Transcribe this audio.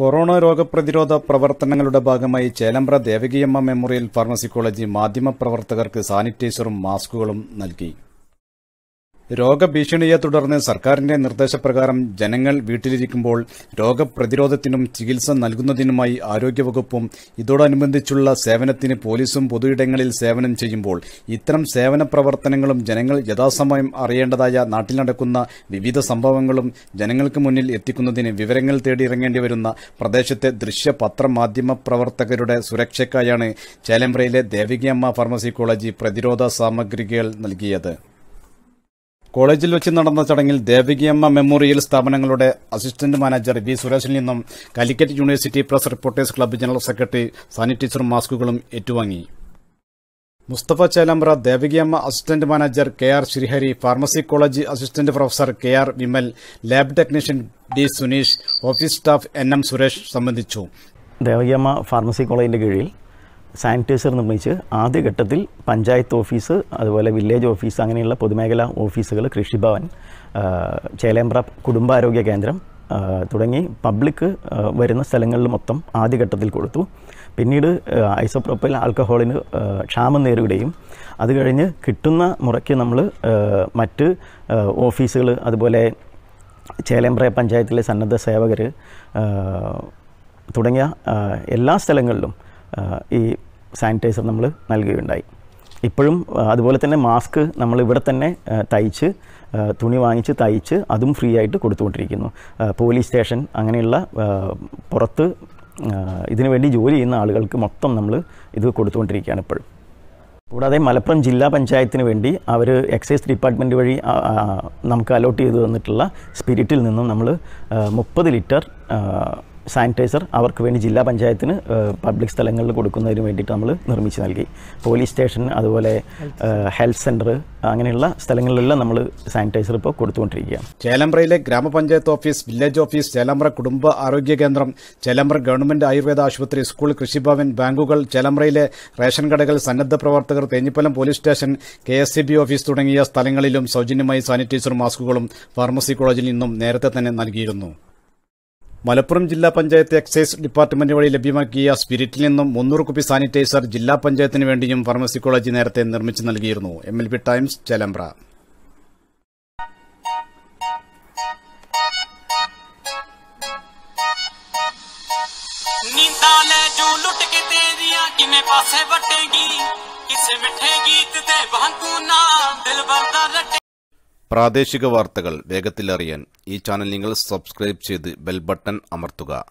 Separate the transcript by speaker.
Speaker 1: corona രോഗപ്രതിരോധ പ്രവർത്തനങ്ങളുടെ ഭാഗമായി Chelembra Devakiyamma memorial pharmacy college മാധ്യമപ്രവർത്തകർക്ക് സാനിറ്റൈസറും മാസ്കുകളും നൽകി രോഗഭീഷണിയെ തുടർന്ന് സർക്കാരിന്റെ നിർദ്ദേശപ്രകാരം ജനങ്ങൾ വീട്ടിലിരിക്കുമ്പോൾ രോഗപ്രതിരോധത്തിനും ചികിത്സ നൽകുന്നതിനുമായി ആരോഗ്യവകുപ്പും ഇതോടനുബന്ധിച്ചുള്ള സേവനത്തിന് പോലീസും പൊതുയിടങ്ങളിൽ സേവനം ചെയ്യുമ്പോൾ ഇത്തരം സേവന പ്രവർത്തനങ്ങളും ജനങ്ങൾ യഥാസമയം അറിയേണ്ടതായ നാട്ടിൽ നടക്കുന്ന വിവിധ സംഭവങ്ങളും ജനങ്ങൾക്ക് മുന്നിൽ എത്തിക്കുന്നതിന് വിവരങ്ങൾ തേടിയിറങ്ങേണ്ടി വരുന്ന പ്രദേശത്തെ ദൃശ്യപത്ര മാധ്യമ പ്രവർത്തകരുടെ സുരക്ഷയ്ക്കായാണ് ചേലമ്പ്രയിലെ ദേവികയമ്മ ഫാർമസി കോളേജ് പ്രതിരോധ സാമഗ്രികൾ നൽകിയത് കോളേജിൽ വെച്ച് നടന്ന ചടങ്ങിൽ ദേവികിയമ്മ മെമ്മോറിയൽ സ്ഥാപനങ്ങളുടെ അസിസ്റ്റന്റ് മാനേജർ വി സുരേഷിൽ നിന്നും Calicut university press reporters club general secretary സാനിറ്റൈസറും മാസ്കുകളും ഏറ്റുവാങ്ങി Musthafa Chelembra Devakiyamma assistant manager K R Sreehari pharmacy college assistant
Speaker 2: professor K R Vimal lab technician
Speaker 1: D Suneesh office staff N M Suresh
Speaker 2: സംബന്ധിച്ചു ദേവികിയമ്മ ഫാർമസി കോളേജിന്റെ കീഴിൽ സാനിറ്റൈസർ നിർമ്മിച്ച് ആദ്യഘട്ടത്തിൽ പഞ്ചായത്ത് ഓഫീസ് അതുപോലെ വില്ലേജ് ഓഫീസ് അങ്ങനെയുള്ള പൊതുമേഖലാ ഓഫീസുകൾ കൃഷിഭവൻ ചേലേമ്പ്ര കുടുംബാരോഗ്യ കേന്ദ്രം തുടങ്ങി പബ്ലിക് വരുന്ന സ്ഥലങ്ങളിൽ മൊത്തം ആദ്യഘട്ടത്തിൽ കൊടുത്തു പിന്നീട് ഐസോപ്രോപ്പൈൽ ആൽക്കഹോളിന് ക്ഷാമം നേരിടുകയും അത് കഴിഞ്ഞ് കിട്ടുന്ന മുറയ്ക്ക് നമ്മൾ മറ്റ് ഓഫീസുകൾ അതുപോലെ ചേലേമ്പ്ര പഞ്ചായത്തിലെ സന്നദ്ധ സേവകർ തുടങ്ങിയ എല്ലാ സ്ഥലങ്ങളിലും ഈ സാനിറ്റൈസർ നമ്മൾ നൽകുകയുണ്ടായി ഇപ്പോഴും അതുപോലെ തന്നെ മാസ്ക് നമ്മൾ ഇവിടെ തന്നെ തയ്ച്ച് തുണി വാങ്ങിച്ച് തയ്ച്ച് അതും ഫ്രീ ആയിട്ട് കൊടുത്തുകൊണ്ടിരിക്കുന്നു പോലീസ് സ്റ്റേഷൻ അങ്ങനെയുള്ള പുറത്ത് ഇതിനു വേണ്ടി ജോലി ചെയ്യുന്ന ആളുകൾക്ക് മൊത്തം നമ്മൾ ഇത് കൊടുത്തുകൊണ്ടിരിക്കുകയാണ് ഇപ്പോഴും കൂടാതെ മലപ്പുറം ജില്ലാ പഞ്ചായത്തിന് വേണ്ടി അവർ എക്സൈസ് ഡിപ്പാർട്ട്മെൻറ്റ് വഴി നമുക്ക് അലോട്ട് ചെയ്തു തന്നിട്ടുള്ള സ്പിരിറ്റിൽ നിന്നും നമ്മൾ മുപ്പത് ലിറ്റർ സാനിറ്റൈസർ അവർക്ക് വേണ്ടി ജില്ലാ പഞ്ചായത്തിന് പബ്ലിക് സ്ഥലങ്ങളിൽ കൊടുക്കുന്നതിന് വേണ്ടിയിട്ട് നമ്മൾ നിർമ്മിച്ച് നൽകി പോലീസ് സ്റ്റേഷൻ അതുപോലെ ഹെൽത്ത് സെൻറ്റർ അങ്ങനെയുള്ള സ്ഥലങ്ങളിലെല്ലാം നമ്മൾ സാനിറ്റൈസർ ഇപ്പോൾ കൊടുത്തുകൊണ്ടിരിക്കുകയാണ്
Speaker 1: ചേലമ്പ്രയിലെ ഗ്രാമപഞ്ചായത്ത് ഓഫീസ് വില്ലേജ് ഓഫീസ് ചേലമ്പ്ര കുടുംബ ആരോഗ്യ കേന്ദ്രം ചേലമ്പ്ര ഗവൺമെന്റ് ആയുർവേദ ആശുപത്രി സ്കൂൾ കൃഷിഭവൻ ബാങ്കുകൾ ചേലമ്പ്രയിലെ റേഷൻ കടകൾ സന്നദ്ധ പ്രവർത്തകർ Thenhipalam police station K office തുടങ്ങിയ സ്ഥലങ്ങളിലും സൗജന്യമായി സാനിറ്റൈസർ മാസ്കുകളും ഫാർമസി കോളേജിൽ നിന്നും നേരത്തെ തന്നെ നൽകിയിരുന്നു മലപ്പുറം ജില്ലാ പഞ്ചായത്ത് എക്സൈസ് ഡിപ്പാർട്ട്മെന്റ് വഴി ലഭ്യമാക്കിയ സ്പിരിറ്റിൽ നിന്നും മുന്നൂറ് കുപ്പി സാനിറ്റൈസർ ജില്ലാ പഞ്ചായത്തിന് വേണ്ടിയും ഫാർമസി കോളേജ് നേരത്തെ നിർമ്മിച്ചു നൽകിയിരുന്നു എം ടൈംസ് ചേലമ്പ്ര പ്രാദേശിക വാർത്തകൾ വേഗത്തിലറിയാൻ ഈ ചാനൽ നിങ്ങൾ സബ്സ്ക്രൈബ് ചെയ്ത് ബെൽ ബട്ടൺ അമർത്തുക